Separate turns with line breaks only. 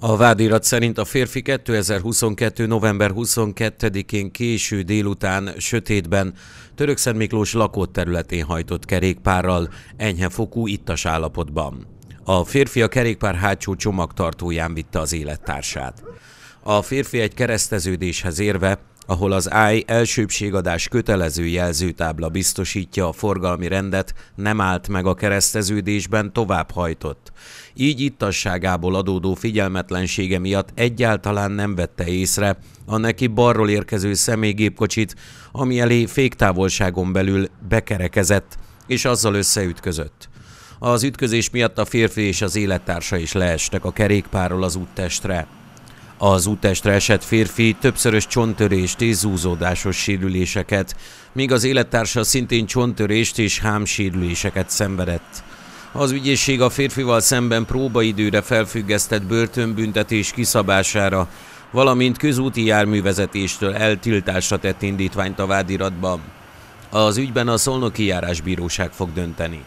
A vádirat szerint a férfi 2022. november 22-én késő délután sötétben Törökszent Miklós lakott területén hajtott kerékpárral, enyhe fokú ittas állapotban. A férfi a kerékpár hátsó csomagtartóján vitte az élettársát. A férfi egy kereszteződéshez érve ahol az AI elsőbségadás kötelező jelzőtábla biztosítja a forgalmi rendet, nem állt meg a kereszteződésben, tovább hajtott. Így ittasságából adódó figyelmetlensége miatt egyáltalán nem vette észre a neki balról érkező személygépkocsit, ami elé féktávolságon belül bekerekezett, és azzal összeütközött. Az ütközés miatt a férfi és az élettársa is leestek a kerékpárról az úttestre. Az útestre esett férfi többszörös csontörést és zúzódásos sérüléseket, míg az élettársa szintén csontörést és hámsérüléseket szenvedett. Az ügyészség a férfival szemben próbaidőre felfüggesztett börtönbüntetés kiszabására, valamint közúti járművezetéstől eltiltásra tett indítványt a vádiratban. Az ügyben a Szolnoki Járásbíróság fog dönteni.